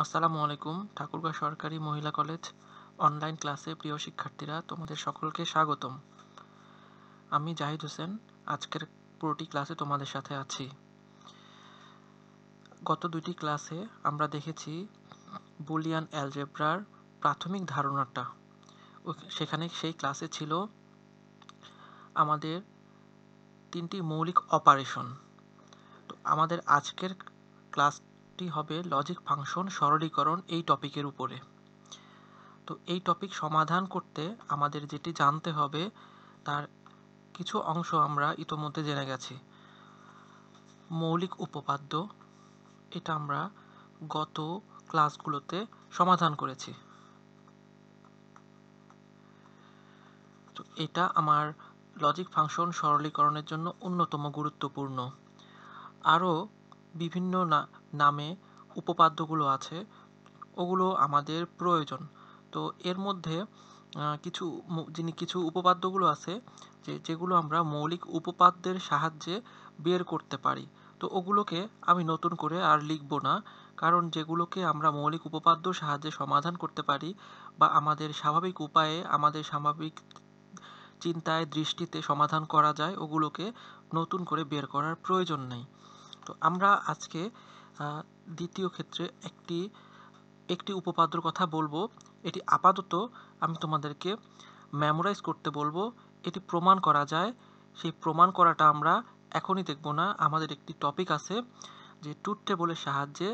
আসসালামু আলাইকুম ঠাকুরগাঁ সরকারি মহিলা কলেজ অনলাইন ক্লাসে প্রিয় শিক্ষার্থীরা তোমাদের সকলকে স্বাগতম আমি জাহিদ হোসেন আজকের পুরোটি ক্লাসে তোমাদের সাথে আছি গত দুইটি ক্লাসে আমরা দেখেছি বুলিয়ান অ্যালজেব্রার প্রাথমিক ধারণাটা সেখানে সেই ক্লাসে ছিল আমাদের তিনটি মৌলিক অপারেশন তো আমাদের আজকের ক্লাস ক্লাসটি হবে লজিক ফাংশন সরলীকরণ এই টপিকের উপরে তো এই টপিক সমাধান করতে আমাদের যেটি জানতে হবে তার কিছু অংশ আমরা ইতোমধ্যে জেনে গেছি মৌলিক উপপাদ্য এটা আমরা গত ক্লাসগুলোতে সমাধান করেছি তো এটা আমার লজিক ফাংশন সরলীকরণের জন্য অন্যতম গুরুত্বপূর্ণ আরও বিভিন্ন না নামে উপপাদ্যগুলো আছে ওগুলো আমাদের প্রয়োজন তো এর মধ্যে কিছু যিনি কিছু উপপাদ্যগুলো আছে যে যেগুলো আমরা মৌলিক উপপাদ্যের সাহায্যে বের করতে পারি তো ওগুলোকে আমি নতুন করে আর লিখবো না কারণ যেগুলোকে আমরা মৌলিক উপপাদ্য সাহায্যে সমাধান করতে পারি বা আমাদের স্বাভাবিক উপায়ে আমাদের স্বাভাবিক চিন্তায় দৃষ্টিতে সমাধান করা যায় ওগুলোকে নতুন করে বের করার প্রয়োজন নেই তো আমরা আজকে হ্যাঁ, দ্বিতীয় ক্ষেত্রে একটি একটি উপপাদ্যর কথা বলবো এটি আপাতত আমি তোমাদেরকে মেমোরাইজ করতে বলবো এটি প্রমাণ করা যায় সেই প্রমাণ করাটা আমরা এখনই দেখব না আমাদের একটি টপিক আছে যে ট্রুথ টেবলের সাহায্যে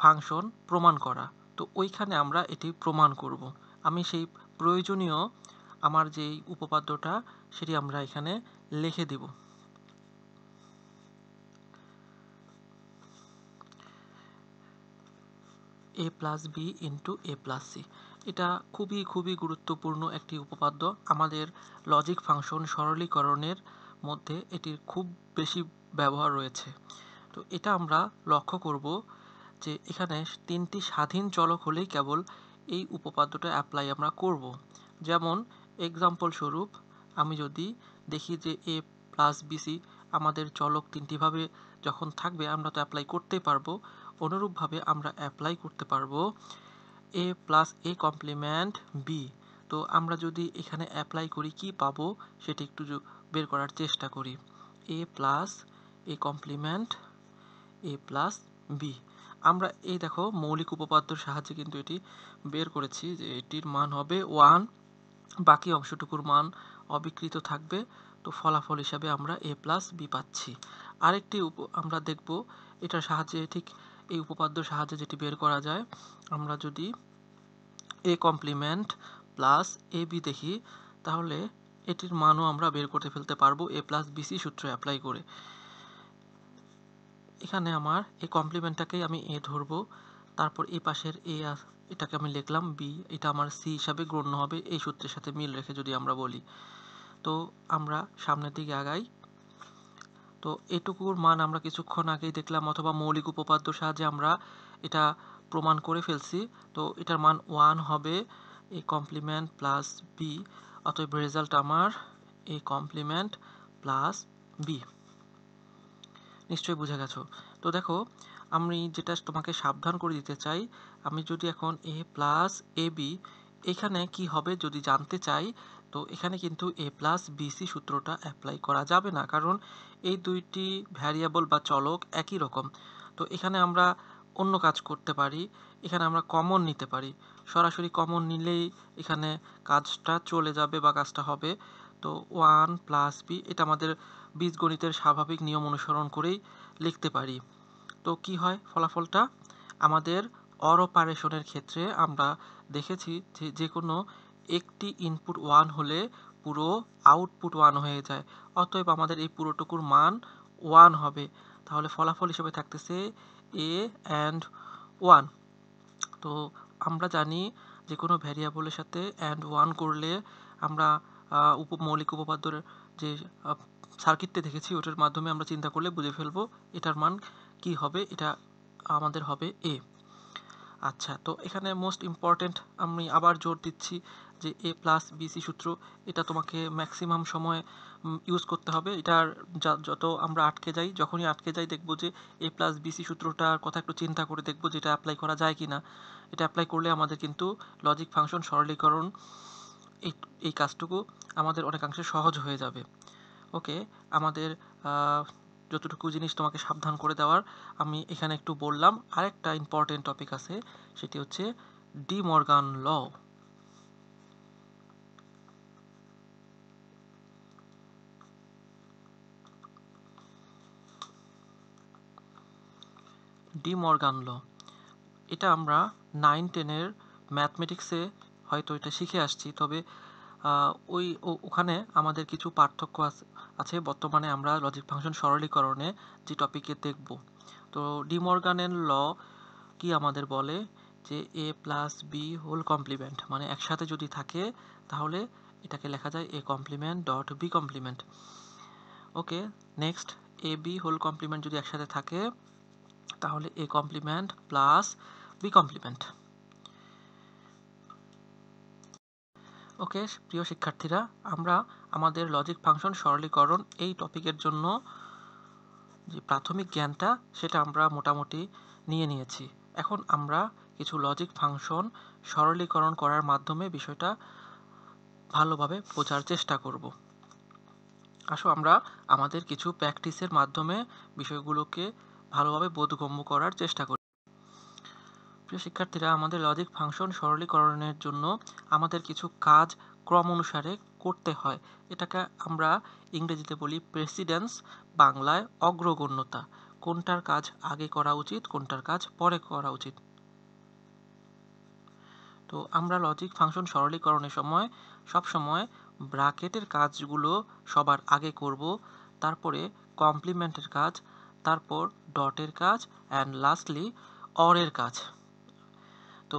ফাংশন প্রমাণ করা তো ওইখানে আমরা এটি প্রমাণ করব আমি সেই প্রয়োজনীয় আমার যেই উপপাদ্যটা সেটি আমরা এখানে লিখে দেবো A plus B into A plus C এটা খুবই খুবই গুরুত্বপূর্ণ একটি উপপাদ্য আমাদের লজিক ফাংশন সরলীকরণের মধ্যে এটির খুব বেশি ব্যবহার রয়েছে তো এটা আমরা লক্ষ্য করব যে এখানে তিনটি স্বাধীন চলক হলেই কেবল এই উপপাদ্যটা অ্যাপ্লাই আমরা করব যেমন এক্সাম্পল স্বরূপ আমি যদি দেখি যে এ প্লাস বিসি আমাদের চলক তিনটিভাবে যখন থাকবে আমরা তো অ্যাপ্লাই করতে পারবো অনুরূপভাবে আমরা অ্যাপ্লাই করতে পারবো A plus A complement B তো আমরা যদি এখানে অ্যাপ্লাই করি কি পাবো সেটি একটু বের করার চেষ্টা করি A plus A complement A plus B আমরা এই দেখো মৌলিক উপপাদ্যর সাহায্যে কিন্তু এটি বের করেছি যে এটির মান হবে ওয়ান বাকি অংশটুকুর মান অবিকৃত থাকবে তো ফলাফল হিসাবে আমরা এ প্লাস বি পাচ্ছি আরেকটি উপ আমরা দেখব এটার সাহায্যে ঠিক এই উপপাদ্যের সাহায্যে যেটি বের করা যায় আমরা যদি A complement plus A B দেখি তাহলে এটির মানও আমরা বের করতে ফেলতে পারবো এ প্লাস বিসি সূত্র অ্যাপ্লাই করে এখানে আমার এই কমপ্লিমেন্টটাকেই আমি এ ধরব তারপর এ পাশের এ এটাকে আমি লিখলাম বি এটা আমার সি হিসাবে গণ্য হবে এই সূত্রের সাথে মিল রেখে যদি আমরা বলি তো আমরা সামনের দিকে আগাই তো এটুকুর মান আমরা কিছুক্ষণ আগেই দেখলাম অথবা মৌলিক উপপাদ্য সাহায্যে আমরা এটা প্রমাণ করে ফেলছি তো এটার মান ওয়ান হবে এ কমপ্লিমেন্ট প্লাস বি অতএব রেজাল্ট আমার এ কমপ্লিমেন্ট প্লাস বি নিশ্চয়ই বুঝে গেছো তো দেখো আমি যেটা তোমাকে সাবধান করে দিতে চাই আমি যদি এখন এ প্লাস এ বি এখানে কি হবে যদি জানতে চাই তো এখানে কিন্তু এ প্লাস বিসি সূত্রটা অ্যাপ্লাই করা যাবে না কারণ এই দুইটি ভ্যারিয়েবল বা চলক একই রকম তো এখানে আমরা অন্য কাজ করতে পারি এখানে আমরা কমন নিতে পারি সরাসরি কমন নিলেই এখানে কাজটা চলে যাবে বা কাজটা হবে তো ওয়ান প্লাস বি এটা আমাদের বীজগণিতের স্বাভাবিক নিয়ম অনুসরণ করেই লিখতে পারি তো কি হয় ফলাফলটা আমাদের অর অপারেশনের ক্ষেত্রে আমরা দেখেছি যে যে কোনো একটি ইনপুট ওয়ান হলে পুরো আউটপুট ওয়ান হয়ে যায় অতএব আমাদের এই পুরোটুকুর মান ওয়ান হবে তাহলে ফলাফল হিসেবে থাকতেছে এ অ্যান্ড ওয়ান তো আমরা জানি যে কোনো ভ্যারিয়েবলের সাথে অ্যান্ড ওয়ান করলে আমরা উপ মৌলিক উপপাদ্যের যে সার্কিটটি দেখেছি ওটার মাধ্যমে আমরা চিন্তা করলে বুঝে ফেলবো এটার মান কি হবে এটা আমাদের হবে এ আচ্ছা তো এখানে মোস্ট ইম্পর্ট্যান্ট আমি আবার জোর দিচ্ছি যে এ প্লাস বিসি সূত্র এটা তোমাকে ম্যাক্সিমাম সময় ইউজ করতে হবে এটার যত আমরা আটকে যাই যখনই আটকে যাই দেখব যে এ প্লাস বিসি সূত্রটার কথা একটু চিন্তা করে দেখব যে এটা অ্যাপ্লাই করা যায় কি না এটা অ্যাপ্লাই করলে আমাদের কিন্তু লজিক ফাংশন সরলীকরণ এই এই কাজটুকু আমাদের অনেকাংশে সহজ হয়ে যাবে ওকে আমাদের যতটুকু জিনিস তোমাকে সাবধান করে দেওয়ার আমি এখানে একটু বললাম আরেকটা ইম্পর্টেন্ট টপিক আছে সেটি হচ্ছে De Morgan law De Morgan law এটা আমরা নাইন টেনের ম্যাথমেটিক্সে হয়তো এটা শিখে আসছি তবে ওই ওখানে আমাদের কিছু পার্থক্য আছে বর্তমানে আমরা লজিক ফাংশন সরলীকরণে যে টপিকে দেখব তো ডি মর্গানের ল কি আমাদের বলে যে A plus B whole complement মানে একসাথে যদি থাকে তাহলে এটাকে লেখা যায় A complement dot B complement okay next A B whole complement যদি একসাথে থাকে তাহলে A complement plus B complement okay প্রিয় শিক্ষার্থীরা আমরা আমাদের লজিক ফাংশন সরলীকরণ এই টপিকের জন্য যে প্রাথমিক জ্ঞানটা সেটা আমরা মোটামুটি নিয়ে নিয়েছি এখন আমরা কিছু লজিক ফাংশন সরলীকরণ করার মাধ্যমে বিষয়টা ভালোভাবে বোঝার চেষ্টা করব আসো আমরা আমাদের কিছু প্র্যাকটিসের মাধ্যমে বিষয়গুলোকে ভালোভাবে বোধগম্য করার চেষ্টা করি প্রিয় শিক্ষার্থীরা আমাদের লজিক ফাংশন সরলীকরণের জন্য আমাদের কিছু কাজ ক্রম অনুসারে করতে হয় এটাকে আমরা ইংরেজিতে বলি প্রেসিডেন্স বাংলায় অগ্রগণ্যতা কোনটার কাজ আগে করা উচিত কোনটার কাজ পরে করা উচিত তো আমরা লজিক ফাংশন সরলীকরণের সময় সব সময় ব্রাকেটের কাজগুলো সবার আগে করব তারপরে কমপ্লিমেন্টের কাজ তারপর ডটের কাজ অ্যান্ড লাস্টলি অরের কাজ তো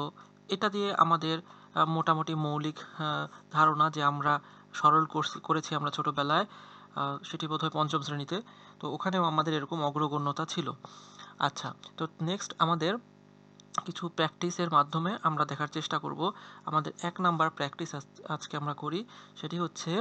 এটা দিয়ে আমাদের মোটামুটি মৌলিক ধারণা যে আমরা সরল করেছি আমরা ছোটোবেলায় সেটি বোধহয় পঞ্চম শ্রেণীতে তো ওখানেও আমাদের এরকম অগ্রগণ্যতা ছিল আচ্ছা তো নেক্সট আমাদের কিছু প্র্যাকটিসের মাধ্যমে আমরা দেখার চেষ্টা করব আমাদের এক নাম্বার প্র্যাকটিস আজকে আমরা করি সেটি হচ্ছে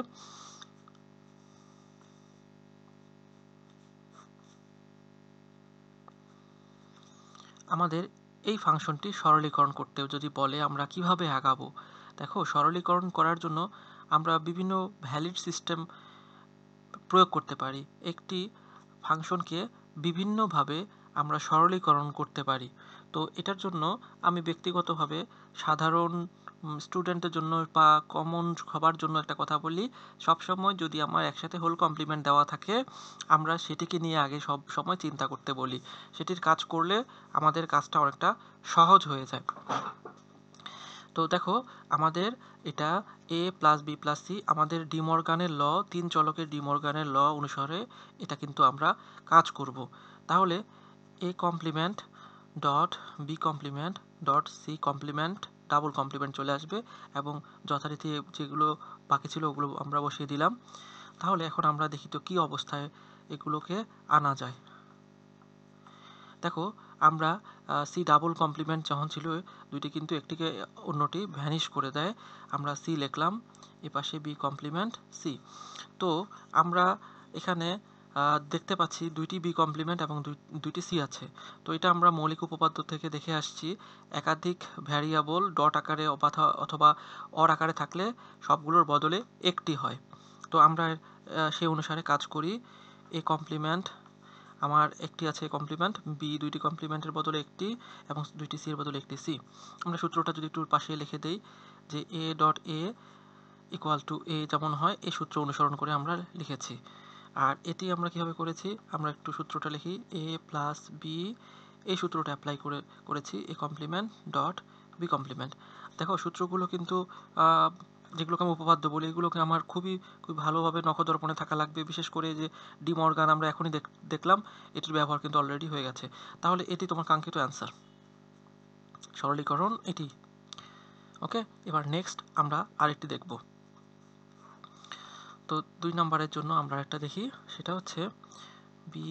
আমাদের এই ফাংশনটি সরলীকরণ করতে যদি বলে আমরা কিভাবে আগাবো দেখো সরলীকরণ করার জন্য আমরা বিভিন্ন ভ্যালিড সিস্টেম প্রয়োগ করতে পারি একটি ফাংশনকে বিভিন্নভাবে আমরা সরলীকরণ করতে পারি তো এটার জন্য আমি ব্যক্তিগতভাবে সাধারণ স্টুডেন্টদের জন্য বা কমন সবার জন্য একটা কথা বলি সবসময় যদি আমার একসাথে হোল কমপ্লিমেন্ট দেওয়া থাকে আমরা সেটিকে নিয়ে আগে সব সময় চিন্তা করতে বলি সেটির কাজ করলে আমাদের কাজটা অনেকটা সহজ হয়ে যায় তো দেখো আমাদের এটা A plus B plus C আমাদের ডিমর্গানের ল তিন চলকের ডিমর্গানের ল অনুসারে এটা কিন্তু আমরা কাজ করব তাহলে A complement dot B complement dot C complement double complement চলে আসবে এবং যথারীতি যেগুলো বাকি ছিল ওগুলো আমরা বসিয়ে দিলাম তাহলে এখন আমরা দেখি তো কী অবস্থায় এগুলোকে আনা যায় দেখো আমরা সি ডাবল কমপ্লিমেন্ট যখন ছিল দুইটি কিন্তু একটিকে অন্যটি ভ্যানিশ করে দেয় আমরা সি লিখলাম এপাশে বি কমপ্লিমেন্ট সি তো আমরা এখানে দেখতে পাচ্ছি দুইটি বি কমপ্লিমেন্ট এবং দুইটি সি আছে তো এটা আমরা মৌলিক উপপাদ্য থেকে দেখে আসছি একাধিক ভ্যারিয়াবল ডট আকারে অথবা অর আকারে থাকলে সবগুলোর বদলে একটি হয় তো আমরা সেই অনুসারে কাজ করি এ কমপ্লিমেন্ট আমার একটি আছে কমপ্লিমেন্ট বি দুইটি কমপ্লিমেন্টের বদলে একটি এবং দুইটি সি এর বদলে একটি সি আমরা সূত্রটা যদি একটু পাশে লিখে দেই যে A dot A equal to A যেমন হয় এই সূত্র অনুসরণ করে আমরা লিখেছি আর এটি আমরা কিভাবে করেছি আমরা একটু সূত্রটা লিখি এ প্লাস বি এই সূত্রটা অ্যাপ্লাই করে করেছি A complement dot B complement দেখো সূত্রগুলো কিন্তু যেগুলোকে আমি উপপাদ্য বলি এগুলোকে আমার খুবই খুবই ভালোভাবে নখদর্পণে থাকা লাগবে বিশেষ করে যে ডিমর্গান আমরা এখনই দেখলাম এটির ব্যবহার কিন্তু অলরেডি হয়ে গেছে তাহলে এটি তোমার কাঙ্ক্ষিত অ্যান্সার সরলীকরণ এটি ওকে এবার নেক্সট আমরা আরেকটি দেখব তো দুই নম্বরের জন্য আমরা একটা দেখি সেটা হচ্ছে B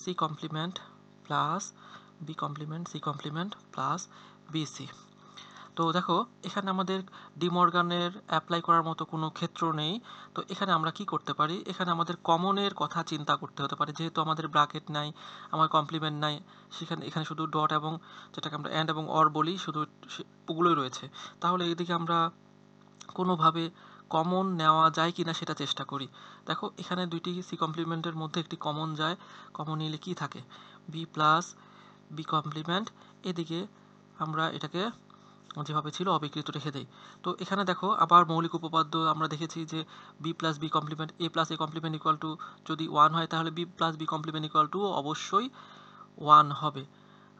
C complement plus B complement C complement plus BC তো দেখো এখানে আমাদের ডিমর্গানের অ্যাপ্লাই করার মতো কোনো ক্ষেত্র নেই তো এখানে আমরা কি করতে পারি এখানে আমাদের কমনের কথা চিন্তা করতে হতে পারে যেহেতু আমাদের ব্রাকেট নাই আমার কমপ্লিমেন্ট নাই সেখানে এখানে শুধু ডট এবং যেটাকে আমরা অ্যান্ড এবং অর বলি শুধু ওগুলোই রয়েছে তাহলে এদিকে আমরা কোনোভাবে কমন নেওয়া যায় কিনা সেটা চেষ্টা করি দেখো এখানে দুইটি সি কমপ্লিমেন্টের মধ্যে একটি কমন যায় কমন নিলে কি থাকে বি প্লাস বি কমপ্লিমেন্ট এদিকে আমরা এটাকে যেভাবে ছিল অবিকৃত রেখে দেই তো এখানে দেখো আবার মৌলিক উপপাদ্য আমরা দেখেছি যে B plus B complement A plus A complement equal to যদি ওয়ান হয় তাহলে B plus B complement equal to অবশ্যই ওয়ান হবে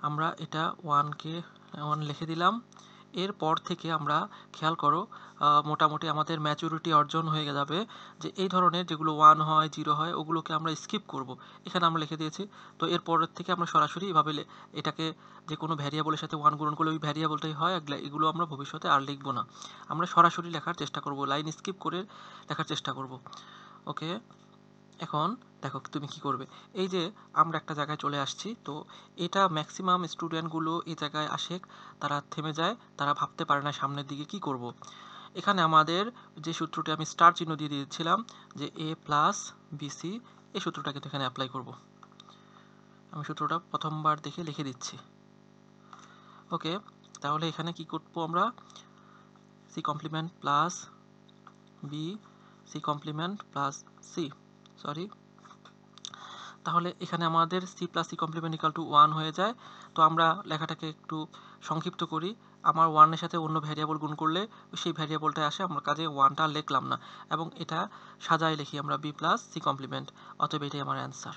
আমরা এটা ওয়ানকে ওয়ান লিখে দিলাম এরপর থেকে আমরা খেয়াল করো মোটামুটি আমাদের ম্যাচুরিটি অর্জন হয়ে যাবে যে এই ধরনের যেগুলো ওয়ান হয় জিরো হয় ওগুলোকে আমরা স্কিপ করব এখানে আমরা লিখে দিয়েছি তো এরপর থেকে আমরা সরাসরি এভাবে এটাকে যে কোনো ভ্যারিয়েবলের সাথে ওয়ান গ্রহণ করলে ওই ভ্যারিয়েবলটাই হয় এগুলো আমরা ভবিষ্যতে আর লিখবো না আমরা সরাসরি লেখার চেষ্টা করব লাইন স্কিপ করে লেখার চেষ্টা করব ওকে এখন দেখো তুমি কি করবে এই যে আমরা একটা জায়গায় চলে আসছি তো এটা ম্যাক্সিমাম স্টুডেন্টগুলো এই জায়গায় আসে তারা থেমে যায় তারা ভাবতে পারে না সামনের দিকে কি করব। এখানে আমাদের যে সূত্রটি আমি স্টার চিহ্ন দিয়ে দিয়েছিলাম যে এ প্লাস বিসি এই সূত্রটা কিন্তু এখানে অ্যাপ্লাই করব। আমি সূত্রটা প্রথমবার দেখে লিখে দিচ্ছি ওকে তাহলে এখানে কি করবো আমরা C complement plus B C complement plus C sorry তাহলে এখানে আমাদের C plus C complement equal to one হয়ে যায় তো আমরা লেখাটাকে একটু সংক্ষিপ্ত করি আমার ওয়ানের সাথে অন্য ভ্যারিয়েবল গুণ করলে সেই ভ্যারিয়েবলটা আসে আমরা কাজে ওয়ানটা লিখলাম না এবং এটা সাজায় লিখি আমরা বি প্লাস সি কমপ্লিমেন্ট অতএব এটাই আমার অ্যান্সার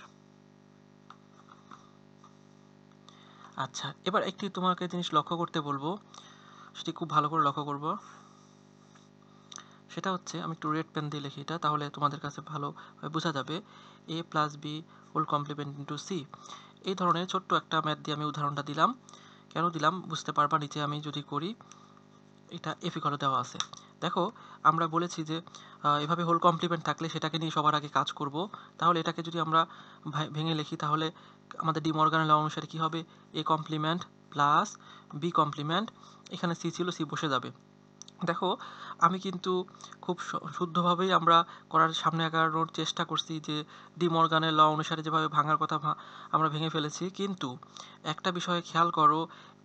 আচ্ছা এবার একটি তোমাকে জিনিস লক্ষ্য করতে বলবো সেটি খুব ভালো করে লক্ষ্য করবো সেটা হচ্ছে আমি একটু রেড পেন দিয়ে লিখি এটা তাহলে তোমাদের কাছে ভালো বোঝা যাবে A plus B whole complement into C এই ধরনের ছোট্ট একটা ম্যাথ দিয়ে আমি উদাহরণটা দিলাম কেন দিলাম বুঝতে পারবা নিচে আমি যদি করি এটা এফিকলে দেওয়া আছে দেখো আমরা বলেছি যে এভাবে হোল কমপ্লিমেন্ট থাকলে সেটাকে নিয়ে সবার আগে কাজ করব তাহলে এটাকে যদি আমরা ভেঙে লিখি তাহলে আমাদের ডিমর্গানের ল অনুসারে কী হবে A complement plus B complement এখানে সি ছিল সি বসে যাবে দেখো আমি কিন্তু খুব শুদ্ধভাবেই আমরা করার সামনে আগানোর চেষ্টা করছি যে ডিমর্গানের ল অনুসারে যেভাবে ভাঙার কথা আমরা ভেঙে ফেলেছি কিন্তু একটা বিষয়ে খেয়াল করো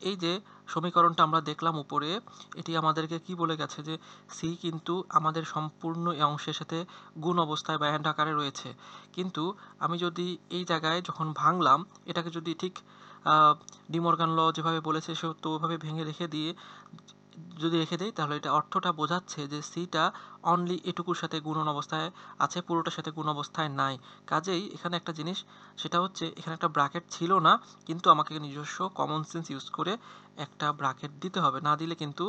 এই যে সমীকরণটা আমরা দেখলাম উপরে এটি আমাদেরকে কি বলে গেছে যে সি কিন্তু আমাদের সম্পূর্ণ অংশের সাথে গুণ অবস্থায় বা আকারে রয়েছে কিন্তু আমি যদি এই জায়গায় যখন ভাঙলাম এটাকে যদি ঠিক ডিমর্গান ল যেভাবে বলেছে সে তো ওভাবে ভেঙে রেখে দিয়ে যদি রেখে দেই তাহলে এটা অর্থটা বোঝাচ্ছে যে সিটা অনলি এটুকুর সাথে গুণন অবস্থায় আছে পুরোটার সাথে গুণ অবস্থায় নাই কাজেই এখানে একটা জিনিস সেটা হচ্ছে এখানে একটা ব্র্যাকেট ছিল না কিন্তু আমাকে নিজস্ব কমন সেন্স ইউজ করে একটা ব্র্যাকেট দিতে হবে না দিলে কিন্তু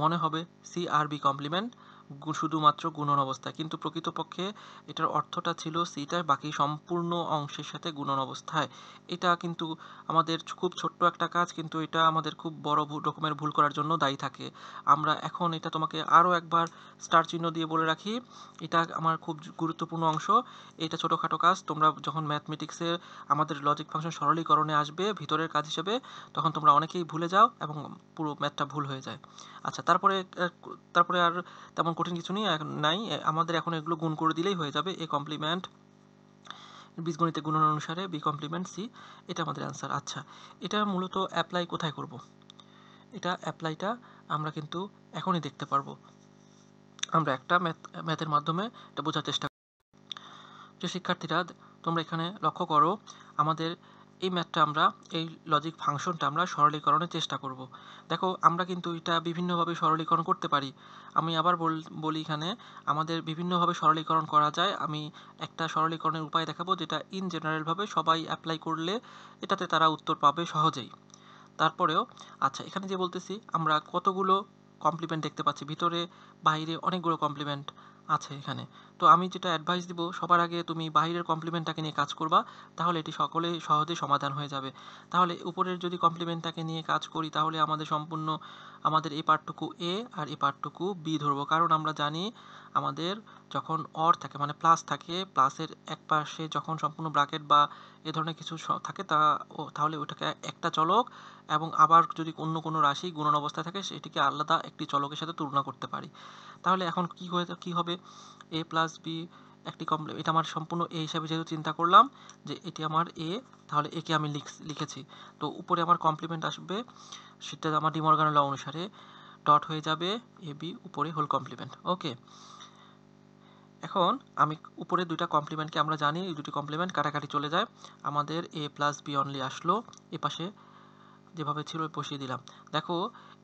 মনে হবে সি আর বি কমপ্লিমেন্ট শুধুমাত্র গুণন অবস্থায় কিন্তু প্রকৃতপক্ষে এটার অর্থটা ছিল সিটার বাকি সম্পূর্ণ অংশের সাথে গুণন অবস্থায় এটা কিন্তু আমাদের খুব ছোট্ট একটা কাজ কিন্তু এটা আমাদের খুব বড় রকমের ভুল করার জন্য দায়ী থাকে আমরা এখন এটা তোমাকে আরও একবার স্টার চিহ্ন দিয়ে বলে রাখি এটা আমার খুব গুরুত্বপূর্ণ অংশ এটা ছোটোখাটো কাজ তোমরা যখন ম্যাথমেটিক্সে আমাদের লজিক ফাংশন সরলীকরণে আসবে ভিতরের কাজ হিসেবে তখন তোমরা অনেকেই ভুলে যাও এবং পুরো ম্যাথটা ভুল হয়ে যায় আচ্ছা তারপরে তারপরে আর তেমন কঠিন কিছু নেই নাই আমাদের এখন এগুলো গুণ করে দিলেই হয়ে যাবে এ কমপ্লিমেন্ট বীজগণিতে গুণন অনুসারে বি কমপ্লিমেন্ট সি এটা আমাদের অ্যান্সার আচ্ছা এটা মূলত অ্যাপ্লাই কোথায় করব। এটা অ্যাপ্লাইটা আমরা কিন্তু এখনই দেখতে পারবো আমরা একটা ম্যাথ ম্যাথের মাধ্যমে এটা বোঝার চেষ্টা যে শিক্ষার্থীরা তোমরা এখানে লক্ষ্য করো আমাদের এই ম্যাথটা আমরা এই লজিক ফাংশনটা আমরা সরলীকরণের চেষ্টা করব দেখো আমরা কিন্তু এটা বিভিন্নভাবে সরলীকরণ করতে পারি আমি আবার বলি এখানে আমাদের বিভিন্নভাবে সরলীকরণ করা যায় আমি একটা সরলীকরণের উপায় দেখাবো যেটা ইন জেনারেলভাবে সবাই অ্যাপ্লাই করলে এটাতে তারা উত্তর পাবে সহজেই তারপরেও আচ্ছা এখানে যে বলতেছি আমরা কতগুলো কমপ্লিমেন্ট দেখতে পাচ্ছি ভিতরে বাইরে অনেকগুলো কমপ্লিমেন্ট আছে এখানে তো আমি যেটা অ্যাডভাইস দিব সবার আগে তুমি বাইরের কমপ্লিমেন্টটাকে নিয়ে কাজ করবা তাহলে এটি সকলে সহজে সমাধান হয়ে যাবে তাহলে উপরের যদি কমপ্লিমেন্টটাকে নিয়ে কাজ করি তাহলে আমাদের সম্পূর্ণ আমাদের এই পার্টটুকু এ আর এই পার্টটুকু বি ধরবো কারণ আমরা জানি আমাদের যখন অর থাকে মানে প্লাস থাকে প্লাসের এক পাশে যখন সম্পূর্ণ ব্রাকেট বা এ ধরনের কিছু থাকে তা ও তাহলে ওটাকে একটা চলক এবং আবার যদি অন্য কোনো রাশি গুণন অবস্থায় থাকে সেটিকে আলাদা একটি চলকের সাথে তুলনা করতে পারি তাহলে এখন কী হয়ে কী হবে এ প্লাস প্লাস বি একটি কমপ্লিমেন্ট এটা আমার সম্পূর্ণ এ হিসাবে যেহেতু চিন্তা করলাম যে এটি আমার এ তাহলে একে আমি লিখেছি তো উপরে আমার কমপ্লিমেন্ট আসবে সেটা আমার ডিমর্গান ল অনুসারে ডট হয়ে যাবে এ বি উপরে হোল কমপ্লিমেন্ট ওকে এখন আমি উপরে দুইটা কমপ্লিমেন্টকে আমরা জানি এই দুটি কমপ্লিমেন্ট কাটাকাটি চলে যায় আমাদের এ প্লাস বি অনলি আসলো এ পাশে যেভাবে ছিল বসিয়ে দিলাম দেখো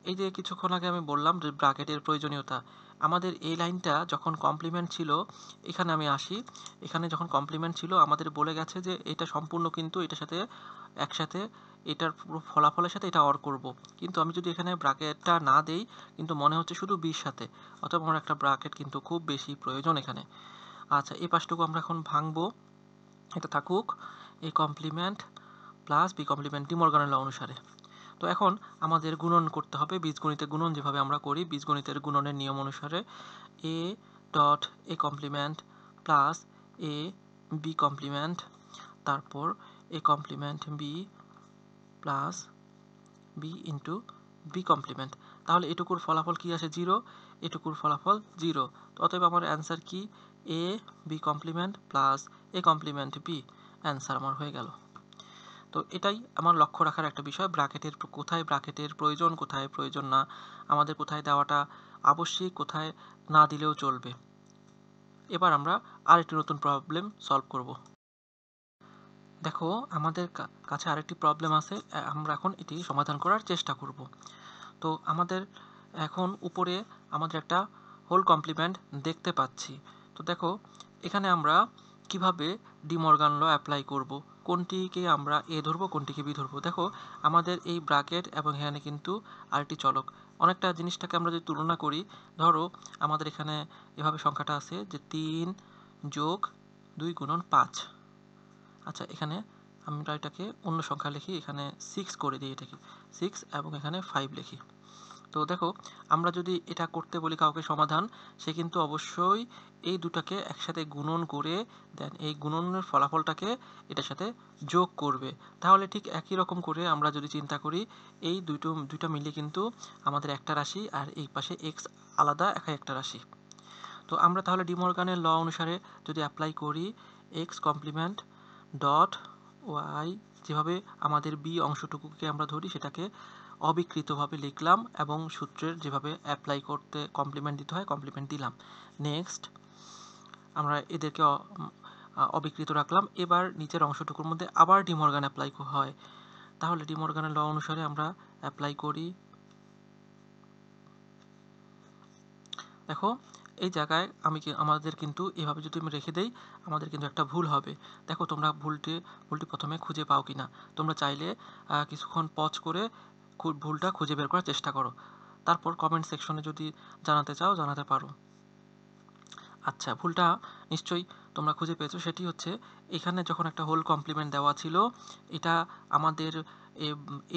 এই যে কিছুক্ষণ আগে আমি বললাম যে ব্রাকেটের প্রয়োজনীয়তা আমাদের এই লাইনটা যখন কমপ্লিমেন্ট ছিল এখানে আমি আসি এখানে যখন কমপ্লিমেন্ট ছিল আমাদের বলে গেছে যে এটা সম্পূর্ণ কিন্তু এটার সাথে একসাথে এটার পুরো ফলাফলের সাথে এটা অর করব কিন্তু আমি যদি এখানে ব্রাকেটটা না দেই কিন্তু মনে হচ্ছে শুধু বির সাথে অথবা আমার একটা ব্রাকেট কিন্তু খুব বেশি প্রয়োজন এখানে আচ্ছা এই পাশটুকু আমরা এখন ভাঙবো এটা থাকুক এই কমপ্লিমেন্ট প্লাস বি কমপ্লিমেন্ট ডিমর্গানের ল অনুসারে তো এখন আমাদের গুণন করতে হবে বীজগণিতের গুণন যেভাবে আমরা করি বীজগণিতের গুণনের নিয়ম অনুসারে A dot A complement plus A B complement তারপর A complement B plus B into B complement তাহলে এটুকুর ফলাফল কি আসে জিরো এটুকুর ফলাফল জিরো তো অতএব আমার অ্যান্সার কি A B complement plus A complement B answer আমার হয়ে গেল তো এটাই আমার লক্ষ্য রাখার একটা বিষয় ব্র্যাকেটের কোথায় ব্র্যাকেটের প্রয়োজন কোথায় প্রয়োজন না আমাদের কোথায় দেওয়াটা আবশ্যিক কোথায় না দিলেও চলবে এবার আমরা আর একটি নতুন প্রবলেম সলভ করব দেখো আমাদের কাছে আরেকটি প্রবলেম আছে আমরা এখন এটি সমাধান করার চেষ্টা করব তো আমাদের এখন উপরে আমাদের একটা হোল কমপ্লিমেন্ট দেখতে পাচ্ছি তো দেখো এখানে আমরা কিভাবে ডিমর্গান ল অ্যাপ্লাই করব কোনটিকে আমরা এ ধরবো কোনটিকে বি ধরবো দেখো আমাদের এই ব্রাকেট এবং এখানে কিন্তু আরেকটি চলক অনেকটা জিনিসটাকে আমরা যদি তুলনা করি ধরো আমাদের এখানে এভাবে সংখ্যাটা আছে যে তিন যোগ দুই গুণন পাঁচ আচ্ছা এখানে আমরা এটাকে অন্য সংখ্যা লিখি এখানে সিক্স করে দিই এটাকে সিক্স এবং এখানে ফাইভ লিখি তো দেখো আমরা যদি এটা করতে বলি কাউকে সমাধান সে কিন্তু অবশ্যই এই দুটাকে একসাথে গুণন করে দেন এই গুণনের ফলাফলটাকে এটার সাথে যোগ করবে তাহলে ঠিক একই রকম করে আমরা যদি চিন্তা করি এই দুটো দুটা মিলে কিন্তু আমাদের একটা রাশি আর এই পাশে এক্স আলাদা একা একটা রাশি তো আমরা তাহলে ডিমর্গানের ল অনুসারে যদি অ্যাপ্লাই করি এক্স কমপ্লিমেন্ট ডট ওয়াই যেভাবে আমাদের বি অংশটুকুকে আমরা ধরি সেটাকে অবিকৃতভাবে লিখলাম এবং সূত্রের যেভাবে অ্যাপ্লাই করতে কমপ্লিমেন্ট দিতে হয় কমপ্লিমেন্ট দিলাম নেক্সট আমরা এদেরকে অবিকৃত রাখলাম এবার নিচের অংশটুকুর মধ্যে আবার ডিমর্গান অ্যাপ্লাই হয় তাহলে ডিমর্গানের ল অনুসারে আমরা অ্যাপ্লাই করি দেখো এই জায়গায় আমি আমাদের কিন্তু এভাবে যদি আমি রেখে দেই আমাদের কিন্তু একটা ভুল হবে দেখো তোমরা ভুলটি ভুলটি প্রথমে খুঁজে পাও কি না তোমরা চাইলে কিছুক্ষণ পজ করে ভুলটা খুঁজে বের করার চেষ্টা করো তারপর কমেন্ট সেকশনে যদি জানাতে চাও জানাতে পারো আচ্ছা ভুলটা নিশ্চয়ই তোমরা খুঁজে পেয়েছো সেটি হচ্ছে এখানে যখন একটা হোল কমপ্লিমেন্ট দেওয়া ছিল এটা আমাদের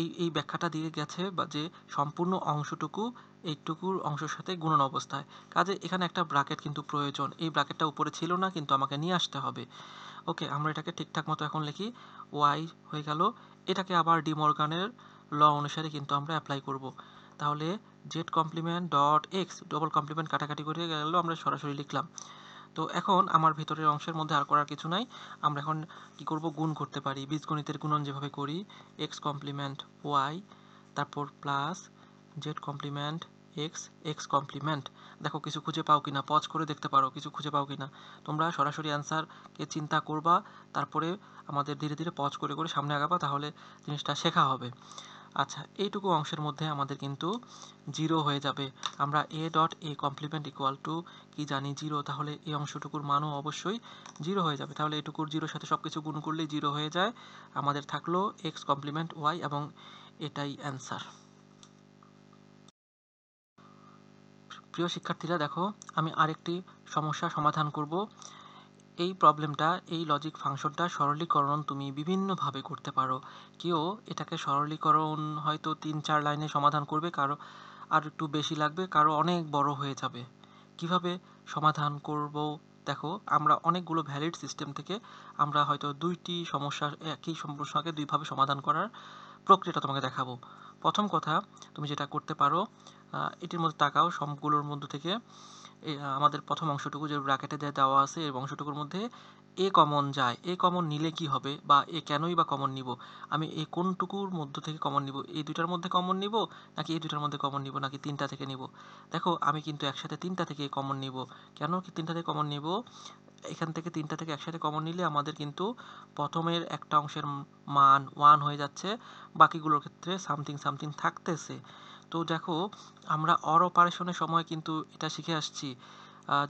এই এই ব্যাখ্যাটা দিয়ে গেছে বা যে সম্পূর্ণ অংশটুকু এইটুকুর অংশের সাথে গুণন অবস্থায় কাজে এখানে একটা ব্রাকেট কিন্তু প্রয়োজন এই ব্রাকেটটা উপরে ছিল না কিন্তু আমাকে নিয়ে আসতে হবে ওকে আমরা এটাকে ঠিকঠাক মতো এখন লিখি ওয়াই হয়ে গেল এটাকে আবার ডিমর্গানের ল অনুসারে কিন্তু আমরা অ্যাপ্লাই করব তাহলে Z complement dot X double complement কাটাকাটি করে গেল আমরা সরাসরি লিখলাম তো এখন আমার ভিতরের অংশের মধ্যে আর করার কিছু নাই আমরা এখন কি করব গুণ করতে পারি বীজগণিতের গুণন যেভাবে করি এক্স কমপ্লিমেন্ট ওয়াই তারপর plus Z complement X X complement দেখো কিছু খুঁজে পাও কিনা পজ করে দেখতে পারো কিছু খুঁজে পাও কিনা তোমরা সরাসরি অ্যান্সারকে চিন্তা করবা তারপরে আমাদের ধীরে ধীরে পজ করে করে সামনে আগাবা তাহলে জিনিসটা শেখা হবে আচ্ছা এইটুকু অংশের মধ্যে আমাদের কিন্তু জিরো হয়ে যাবে আমরা A dot A complement equal to কি জানি জিরো তাহলে এই অংশটুকুর মানও অবশ্যই জিরো হয়ে যাবে তাহলে এটুকুর জিরোর সাথে সব কিছু গুণ করলেই জিরো হয়ে যায় আমাদের থাকলো এক্স কমপ্লিমেন্ট ওয়াই এবং এটাই অ্যান্সার প্রিয় শিক্ষার্থীরা দেখো আমি আরেকটি সমস্যা সমাধান করব এই প্রবলেমটা এই লজিক ফাংশনটা সরলীকরণ তুমি বিভিন্নভাবে করতে পারো কেউ এটাকে সরলীকরণ হয়তো তিন চার লাইনে সমাধান করবে কারো আর একটু বেশি লাগবে কারো অনেক বড় হয়ে যাবে কিভাবে সমাধান করব দেখো আমরা অনেকগুলো ভ্যালিড সিস্টেম থেকে আমরা হয়তো দুইটি সমস্যা একই সমস্যাকে দুইভাবে সমাধান করার প্রক্রিয়াটা তোমাকে দেখাবো প্রথম কথা তুমি যেটা করতে পারো এটির মধ্যে তাকাও সবগুলোর মধ্যে থেকে আমাদের প্রথম অংশটুকু যে ব্র্যাকেটে দেওয়া আছে এই অংশটুকুর মধ্যে এ কমন যায় এ কমন নিলে কি হবে বা এ কেনই বা কমন নিব আমি এ কোনটুকুর মধ্য থেকে কমন নিব এই দুইটার মধ্যে কমন নিব নাকি এই দুইটার মধ্যে কমন নিব নাকি তিনটা থেকে নিব দেখো আমি কিন্তু একসাথে তিনটা থেকে কমন নিব কেন কি তিনটা থেকে কমন নিব এখান থেকে তিনটা থেকে একসাথে কমন নিলে আমাদের কিন্তু প্রথমের একটা অংশের মান ওয়ান হয়ে যাচ্ছে বাকিগুলোর ক্ষেত্রে সামথিং সামথিং থাকতেছে তো দেখো আমরা অর অপারেশনের সময় কিন্তু এটা শিখে আসছি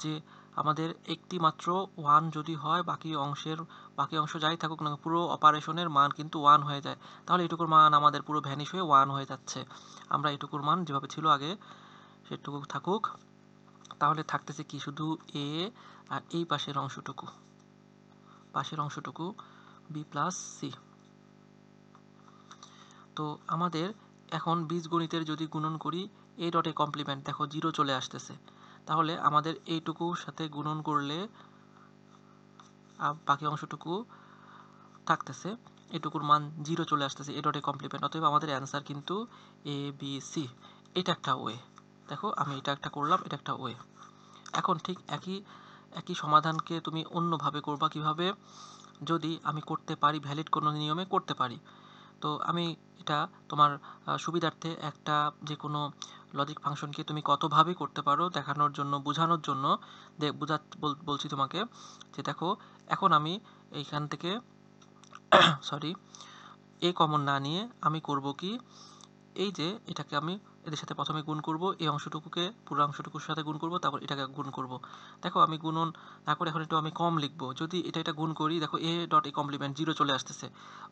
যে আমাদের একটি মাত্র ওয়ান যদি হয় বাকি অংশের বাকি অংশ যাই থাকুক না পুরো অপারেশনের মান কিন্তু ওয়ান হয়ে যায় তাহলে এটুকুর মান আমাদের পুরো ভ্যানিশ হয়ে ওয়ান হয়ে যাচ্ছে আমরা এটুকুর মান যেভাবে ছিল আগে সেটুকু থাকুক তাহলে থাকতেছে কি শুধু এ আর এই পাশের অংশটুকু পাশের অংশটুকু বি প্লাস সি তো আমাদের এখন বীজগণিতের যদি গুণন করি এই ডটে কমপ্লিমেন্ট দেখো জিরো চলে আসতেছে তাহলে আমাদের এইটুকুর সাথে গুণন করলে বাকি অংশটুকু থাকতেছে এটুকুর মান জিরো চলে আসতেছে এ ডটে কমপ্লিমেন্ট অতএব আমাদের অ্যান্সার কিন্তু এ বি সি এটা একটা ওয়ে দেখো আমি এটা একটা করলাম এটা একটা ওয়ে এখন ঠিক একই একই সমাধানকে তুমি অন্যভাবে করবা কিভাবে যদি আমি করতে পারি ভ্যালিড কোনো নিয়মে করতে পারি তো আমি এটা তোমার সুবিধার্থে একটা যে কোনো লজিক ফাংশনকে তুমি কতভাবে করতে পারো দেখানোর জন্য বোঝানোর জন্য বোঝা বলছি তোমাকে যে দেখো এখন আমি এইখান থেকে সরি এ কমন না নিয়ে আমি করব কি এই যে এটাকে আমি এদের সাথে প্রথমে গুণ করব এই অংশটুকুকে পুরো অংশটুকুর সাথে গুণ করব তারপর এটাকে গুণ করব দেখো আমি গুণন না করে এখন একটু আমি কম লিখব যদি এটা এটা গুণ করি দেখো A dot A complement zero চলে আসতেছে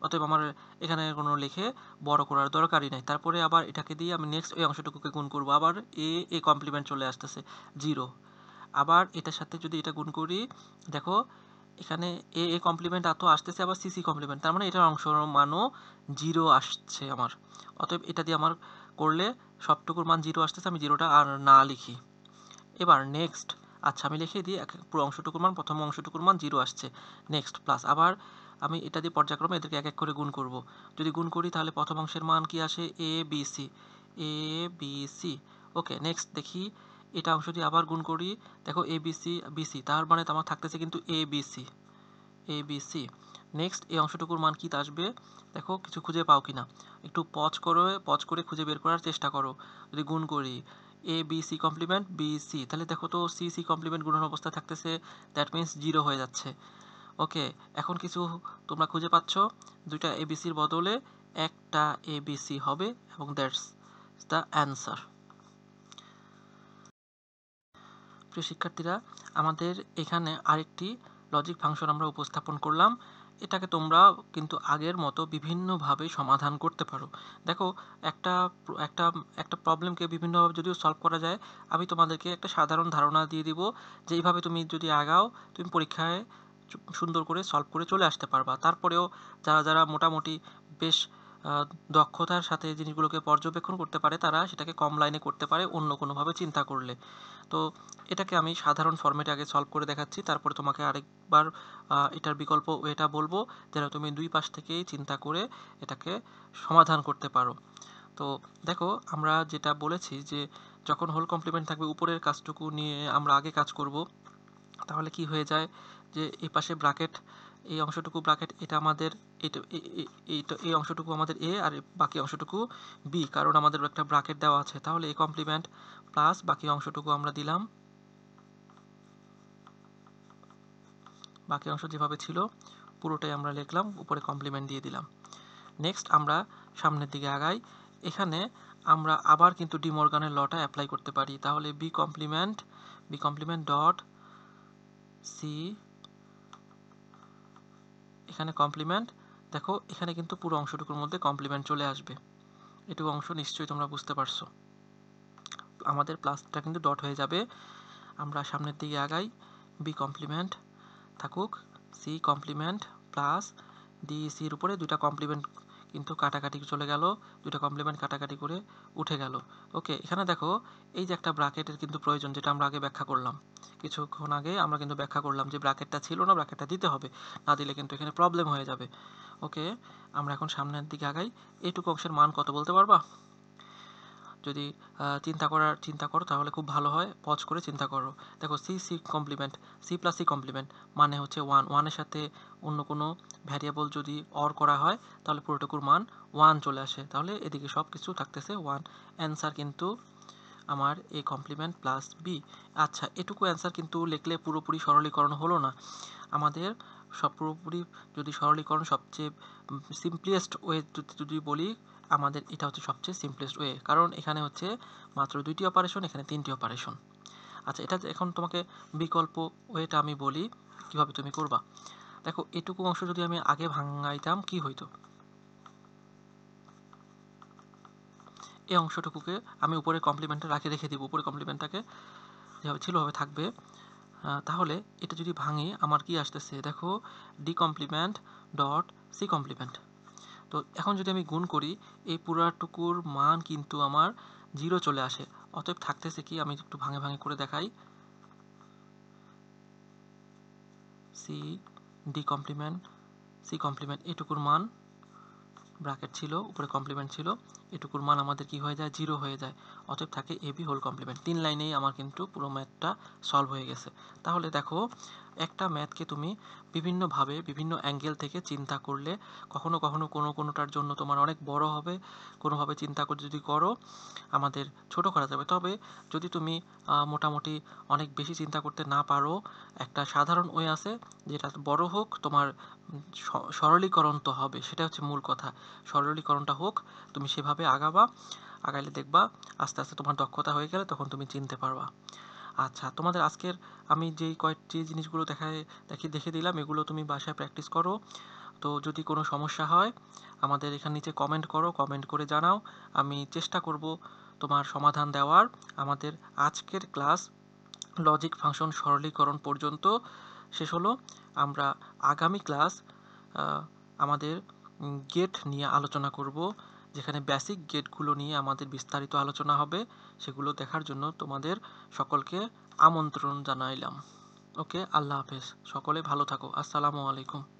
অতএব আমার এখানে কোনো লিখে বড় করার দরকারই নাই তারপরে আবার এটাকে দিয়ে আমি নেক্সট ওই অংশটুকুকে গুণ করব আবার এ এ কমপ্লিমেন্ট চলে আসতেছে জিরো আবার এটার সাথে যদি এটা গুণ করি দেখো এখানে এ এ কমপ্লিমেন্ট আতো আসতেছে আবার সিসি কমপ্লিমেন্ট তার মানে এটার অংশ মানও জিরো আসছে আমার অতএব এটা দিয়ে আমার করলে সবটুকুর মান জিরো আসতেছে আমি জিরোটা আর না লিখি এবার নেক্সট আচ্ছা আমি লিখে দিই এক পুরো অংশটুকুর মান প্রথম অংশটুকুর মান জিরো আসছে নেক্সট প্লাস আবার আমি এটা দিয়ে পর্যায়ক্রমে এদেরকে এক এক করে গুণ করব যদি গুণ করি তাহলে প্রথম অংশের মান কি আসে A B C A B C okay next দেখি এটা অংশ দিয়ে আবার গুণ করি দেখো A B C B C তার মানে তো আমার থাকতেছে কিন্তু A B C A B C next এই অংশটুকুর মান কী আসবে দেখো কিছু খুঁজে পাও কি না একটু পজ করো পজ করে খুঁজে বের করার চেষ্টা করো যদি গুণ করি A B C complement B C তাহলে দেখো তো সি সি কমপ্লিমেন্ট গুণন অবস্থা থাকতেছে দ্যাট মিন্স জিরো হয়ে যাচ্ছে ওকে এখন কিছু তোমরা খুঁজে পাচ্ছ দুইটা এ এবিসির বদলে একটা এ এবিসি হবে এবং দ্যাটস দ্য অ্যান্সার প্রিয় শিক্ষার্থীরা আমাদের এখানে আরেকটি লজিক ফাংশন আমরা উপস্থাপন করলাম এটাকে তোমরা কিন্তু আগের মতো বিভিন্নভাবে সমাধান করতে পারো দেখো একটা একটা একটা প্রবলেমকে বিভিন্নভাবে যদিও সলভ করা যায় আমি তোমাদেরকে একটা সাধারণ ধারণা দিয়ে দিব যে এইভাবে তুমি যদি আগাও তুমি পরীক্ষায় সুন্দর করে সলভ করে চলে আসতে পারবা তারপরেও যারা যারা মোটামুটি বেশ দক্ষতার সাথে জিনিসগুলোকে পর্যবেক্ষণ করতে পারে তারা সেটাকে কম লাইনে করতে পারে অন্য কোনোভাবে চিন্তা করলে তো এটাকে আমি সাধারণ ফর্মেটে আগে সলভ করে দেখাচ্ছি তারপরে তোমাকে আরেকবার এটার বিকল্প এটা বলবো যেন তুমি দুই পাশ থেকেই চিন্তা করে এটাকে সমাধান করতে পারো তো দেখো আমরা যেটা বলেছি যে যখন হোল কমপ্লিমেন্ট থাকবে উপরের কাজটুকু নিয়ে আমরা আগে কাজ করব তাহলে কি হয়ে যায় যে এপাশে পাশে ব্রাকেট এই অংশটুকু ব্রাকেট এটা আমাদের এটা এই অংশটুকু আমাদের এ আর বাকি অংশটুকু বি কারণ আমাদের একটা ব্রাকেট দেওয়া আছে তাহলে এ কমপ্লিমেন্ট প্লাস বাকি অংশটুকু আমরা দিলাম বাকি অংশ যেভাবে ছিল পুরোটাই আমরা লিখলাম উপরে কমপ্লিমেন্ট দিয়ে দিলাম নেক্সট আমরা সামনের দিকে আগাই এখানে আমরা আবার কিন্তু ডিমর্গানের লটা অ্যাপ্লাই করতে পারি তাহলে B complement B complement dot C এখানে কমপ্লিমেন্ট দেখো এখানে কিন্তু পুরো অংশটুকুর মধ্যে কমপ্লিমেন্ট চলে আসবে এটুকু অংশ নিশ্চয়ই তোমরা বুঝতে পারছো আমাদের প্লাসটা কিন্তু ডট হয়ে যাবে আমরা সামনের দিকে আগাই বি কমপ্লিমেন্ট থাকুক সি কমপ্লিমেন্ট প্লাস ডি সির উপরে দুইটা কমপ্লিমেন্ট কিন্তু কাটাকাটি চলে গেল দুটো কমপ্লিমেন্ট কাটাকাটি করে উঠে গেল ওকে এখানে দেখো এই যে একটা ব্রাকেটের কিন্তু প্রয়োজন যেটা আমরা আগে ব্যাখ্যা করলাম কিছুক্ষণ আগে আমরা কিন্তু ব্যাখ্যা করলাম যে ব্রাকেটটা ছিল না ব্রাকেটটা দিতে হবে না দিলে কিন্তু এখানে প্রবলেম হয়ে যাবে ওকে আমরা এখন সামনের দিকে আগাই এইটুকু অংশের মান কত বলতে পারবা যদি চিন্তা করার চিন্তা করো তাহলে খুব ভালো হয় পজ করে চিন্তা করো দেখো C C complement C plus C complement মানে হচ্ছে ওয়ান ওয়ানের সাথে অন্য কোনো ভ্যারিয়েবল যদি অর করা হয় তাহলে পুরোটুকুর মান ওয়ান চলে আসে তাহলে এদিকে সব কিছু থাকতেছে ওয়ান অ্যান্সার কিন্তু আমার এ কমপ্লিমেন্ট প্লাস বি আচ্ছা এটুকু অ্যান্সার কিন্তু লিখলে পুরোপুরি সরলীকরণ হলো না আমাদের সব পুরোপুরি যদি সরলীকরণ সবচেয়ে সিম্পলিয়েস্ট ওয়ে যদি বলি আমাদের এটা হচ্ছে সবচেয়ে সিম্পলেস্ট ওয়ে কারণ এখানে হচ্ছে মাত্র দুইটি অপারেশন এখানে তিনটি অপারেশন আচ্ছা এটা এখন তোমাকে বিকল্প ওয়েটা আমি বলি কিভাবে তুমি করবা দেখো এটুকু অংশ যদি আমি আগে ভাঙাইতাম কি হইতো এই অংশটুকুকে আমি উপরে কমপ্লিমেন্টটা রাখে রেখে দিব উপরে কমপ্লিমেন্টটাকে যেভাবে ছিলভাবে থাকবে তাহলে এটা যদি ভাঙি আমার কি আসতেছে দেখো D complement dot C complement তো এখন যদি আমি গুণ করি এই পুরাটুকুর মান কিন্তু আমার জিরো চলে আসে অতএব থাকতেছে কি আমি একটু ভাঙে ভাঙে করে দেখাই C D complement C complement এটুকুর মান ব্রাকেট ছিল উপরে কমপ্লিমেন্ট ছিল এটুকুর মান আমাদের কি হয়ে যায় জিরো হয়ে যায় অতএব থাকে এবি হোল কমপ্লিমেন্ট তিন লাইনেই আমার কিন্তু পুরো ম্যাথটা সলভ হয়ে গেছে তাহলে দেখো একটা ম্যাথকে তুমি বিভিন্নভাবে বিভিন্ন অ্যাঙ্গেল থেকে চিন্তা করলে কখনো কখনো কোনো কোনোটার জন্য তোমার অনেক বড় হবে কোনোভাবে চিন্তা করে যদি করো আমাদের ছোট করা যাবে তবে যদি তুমি মোটামুটি অনেক বেশি চিন্তা করতে না পারো একটা সাধারণ ওয়ে আছে যেটা বড় হোক তোমার সরলীকরণ তো হবে সেটা হচ্ছে মূল কথা সরলীকরণটা হোক তুমি সেভাবে আগাবা আগাইলে দেখবা আস্তে আস্তে তোমার দক্ষতা হয়ে গেলে তখন তুমি চিনতে পারবা আচ্ছা তোমাদের আজকের আমি যেই কয়েকটি জিনিসগুলো দেখায় দেখি দেখে দিলাম এগুলো তুমি বাসায় প্র্যাকটিস করো তো যদি কোনো সমস্যা হয় আমাদের এখানে নিচে কমেন্ট করো কমেন্ট করে জানাও আমি চেষ্টা করব তোমার সমাধান দেওয়ার আমাদের আজকের ক্লাস লজিক ফাংশন সরলীকরণ পর্যন্ত শেষ হলো আমরা আগামী ক্লাস আমাদের গেট নিয়ে আলোচনা করব যেখানে বেসিক গেটগুলো নিয়ে আমাদের বিস্তারিত আলোচনা হবে সেগুলো দেখার জন্য তোমাদের সকলকে আমন্ত্রণ জানাইলাম ওকে আল্লাহ হাফেজ সকলে ভালো থাকো আসসালামু আলাইকুম